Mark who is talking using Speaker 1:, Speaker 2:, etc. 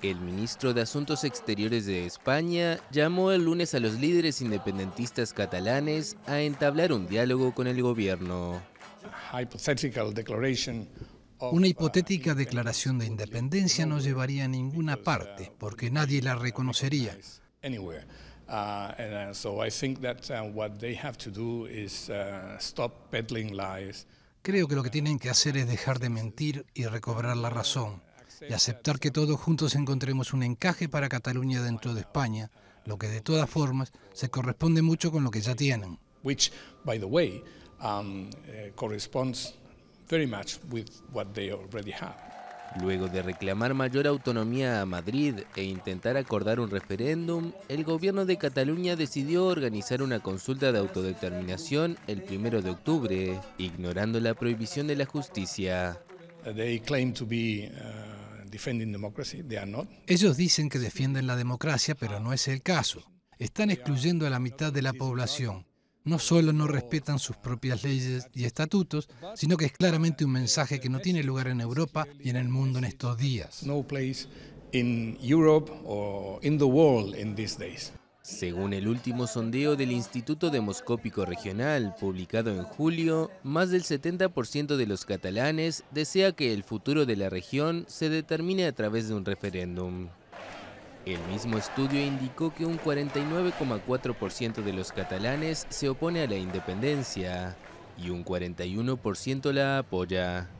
Speaker 1: El ministro de Asuntos Exteriores de España llamó el lunes a los líderes independentistas catalanes a entablar un diálogo con el gobierno.
Speaker 2: Una uh, hipotética declaración de independencia no llevaría a ninguna parte porque nadie la reconocería. Creo que lo que tienen que hacer es dejar de mentir y recobrar la razón y aceptar que todos juntos encontremos un encaje para Cataluña dentro de España, lo que de todas formas se corresponde mucho con lo que ya tienen.
Speaker 3: Which, by the
Speaker 1: way, um,
Speaker 3: eh, much
Speaker 1: Luego de reclamar mayor autonomía a Madrid e intentar acordar un referéndum, el gobierno de Cataluña decidió organizar una consulta de autodeterminación el 1 de octubre, ignorando la prohibición de la justicia. claim to
Speaker 2: be, uh, ellos dicen que defienden la democracia, pero no es el caso. Están excluyendo a la mitad de la población. No solo no respetan sus propias leyes y estatutos, sino que es claramente un mensaje que no tiene lugar en Europa y en el mundo en estos días. No place
Speaker 1: in Europe in the world in these days. Según el último sondeo del Instituto Demoscópico Regional, publicado en julio, más del 70% de los catalanes desea que el futuro de la región se determine a través de un referéndum. El mismo estudio indicó que un 49,4% de los catalanes se opone a la independencia y un 41% la apoya.